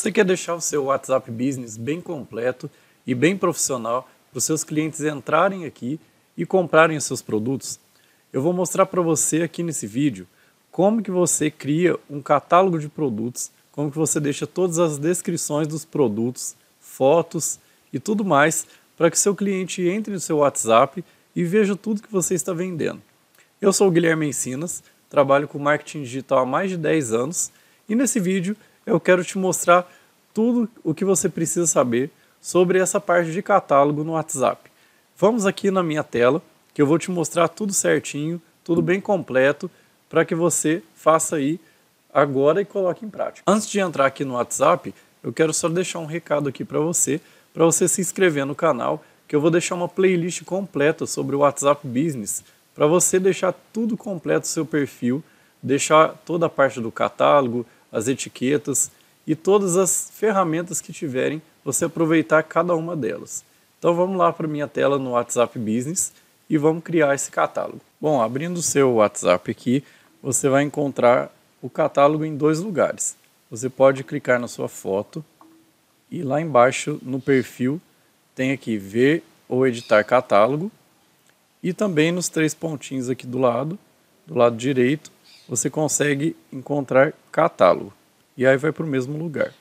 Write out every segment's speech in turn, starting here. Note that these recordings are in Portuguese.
Você quer deixar o seu WhatsApp Business bem completo e bem profissional para os seus clientes entrarem aqui e comprarem os seus produtos? Eu vou mostrar para você aqui nesse vídeo como que você cria um catálogo de produtos, como que você deixa todas as descrições dos produtos, fotos e tudo mais para que seu cliente entre no seu WhatsApp e veja tudo que você está vendendo. Eu sou o Guilherme Encinas, trabalho com marketing digital há mais de 10 anos e nesse vídeo eu quero te mostrar tudo o que você precisa saber sobre essa parte de catálogo no WhatsApp. Vamos aqui na minha tela, que eu vou te mostrar tudo certinho, tudo bem completo, para que você faça aí agora e coloque em prática. Antes de entrar aqui no WhatsApp, eu quero só deixar um recado aqui para você, para você se inscrever no canal, que eu vou deixar uma playlist completa sobre o WhatsApp Business, para você deixar tudo completo o seu perfil, deixar toda a parte do catálogo, as etiquetas e todas as ferramentas que tiverem, você aproveitar cada uma delas. Então vamos lá para minha tela no WhatsApp Business e vamos criar esse catálogo. Bom, abrindo o seu WhatsApp aqui, você vai encontrar o catálogo em dois lugares. Você pode clicar na sua foto e lá embaixo no perfil tem aqui ver ou editar catálogo e também nos três pontinhos aqui do lado, do lado direito, você consegue encontrar catálogo. E aí vai para o mesmo lugar.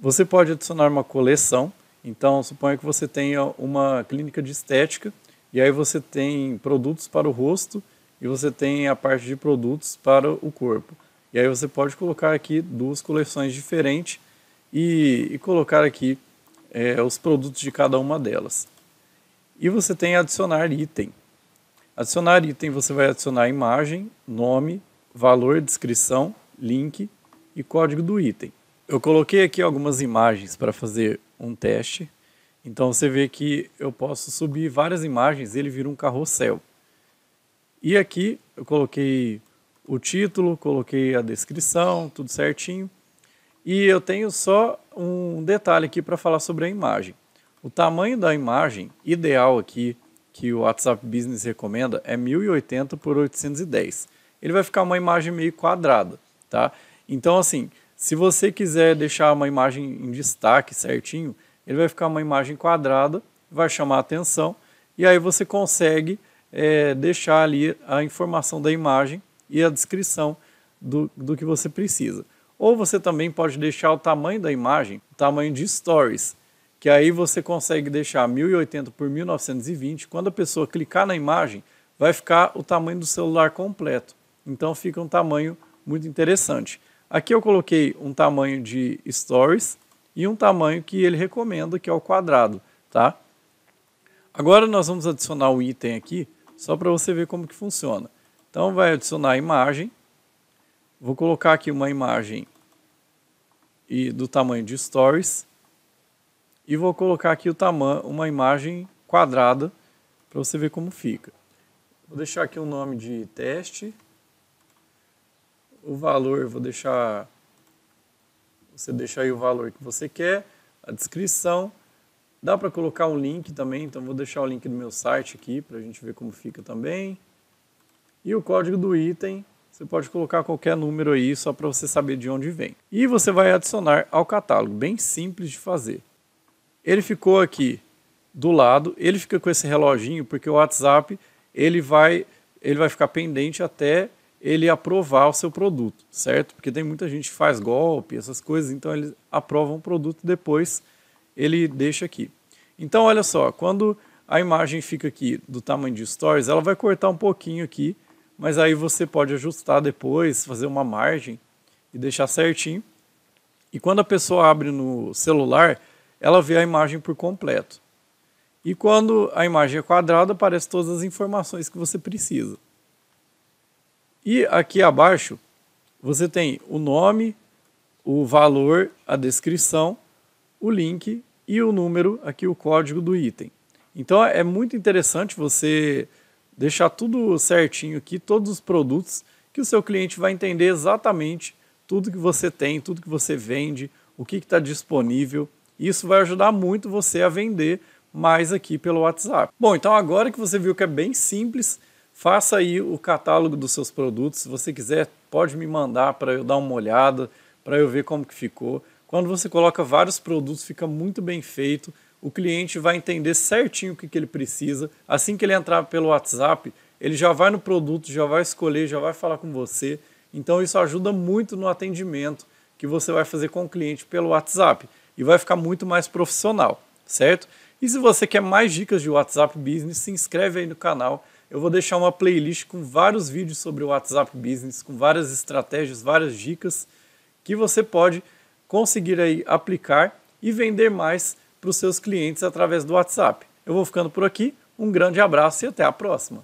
Você pode adicionar uma coleção. Então, suponha que você tenha uma clínica de estética e aí você tem produtos para o rosto e você tem a parte de produtos para o corpo. E aí você pode colocar aqui duas coleções diferentes e, e colocar aqui é, os produtos de cada uma delas. E você tem adicionar item. Adicionar item, você vai adicionar imagem, nome, valor, descrição, link e código do item. Eu coloquei aqui algumas imagens para fazer um teste. Então você vê que eu posso subir várias imagens, ele vira um carrossel. E aqui eu coloquei o título, coloquei a descrição, tudo certinho. E eu tenho só um detalhe aqui para falar sobre a imagem. O tamanho da imagem ideal aqui que o WhatsApp Business recomenda é 1080 por 810. Ele vai ficar uma imagem meio quadrada, tá? Então assim, se você quiser deixar uma imagem em destaque certinho, ele vai ficar uma imagem quadrada, vai chamar atenção e aí você consegue é, deixar ali a informação da imagem e a descrição do, do que você precisa. Ou você também pode deixar o tamanho da imagem, o tamanho de stories que aí você consegue deixar 1080 por 1920. Quando a pessoa clicar na imagem, vai ficar o tamanho do celular completo. Então fica um tamanho muito interessante. Aqui eu coloquei um tamanho de stories e um tamanho que ele recomenda, que é o quadrado, tá? Agora nós vamos adicionar o item aqui, só para você ver como que funciona. Então vai adicionar a imagem. Vou colocar aqui uma imagem e do tamanho de stories e vou colocar aqui o tamanho, uma imagem quadrada para você ver como fica. Vou deixar aqui o um nome de teste. O valor, vou deixar... Você deixa aí o valor que você quer, a descrição. Dá para colocar um link também, então vou deixar o link do meu site aqui para a gente ver como fica também. E o código do item, você pode colocar qualquer número aí só para você saber de onde vem. E você vai adicionar ao catálogo, bem simples de fazer. Ele ficou aqui do lado, ele fica com esse reloginho, porque o WhatsApp ele vai, ele vai ficar pendente até ele aprovar o seu produto, certo? Porque tem muita gente que faz golpe, essas coisas, então eles aprovam o produto depois ele deixa aqui. Então olha só, quando a imagem fica aqui do tamanho de stories, ela vai cortar um pouquinho aqui, mas aí você pode ajustar depois, fazer uma margem e deixar certinho. E quando a pessoa abre no celular, ela vê a imagem por completo. E quando a imagem é quadrada, aparece todas as informações que você precisa. E aqui abaixo, você tem o nome, o valor, a descrição, o link e o número, aqui o código do item. Então é muito interessante você deixar tudo certinho aqui, todos os produtos, que o seu cliente vai entender exatamente tudo que você tem, tudo que você vende, o que está disponível isso vai ajudar muito você a vender mais aqui pelo WhatsApp. Bom, então agora que você viu que é bem simples, faça aí o catálogo dos seus produtos. Se você quiser, pode me mandar para eu dar uma olhada, para eu ver como que ficou. Quando você coloca vários produtos, fica muito bem feito. O cliente vai entender certinho o que, que ele precisa. Assim que ele entrar pelo WhatsApp, ele já vai no produto, já vai escolher, já vai falar com você. Então isso ajuda muito no atendimento que você vai fazer com o cliente pelo WhatsApp e vai ficar muito mais profissional, certo? E se você quer mais dicas de WhatsApp Business, se inscreve aí no canal. Eu vou deixar uma playlist com vários vídeos sobre o WhatsApp Business, com várias estratégias, várias dicas que você pode conseguir aí aplicar e vender mais para os seus clientes através do WhatsApp. Eu vou ficando por aqui, um grande abraço e até a próxima.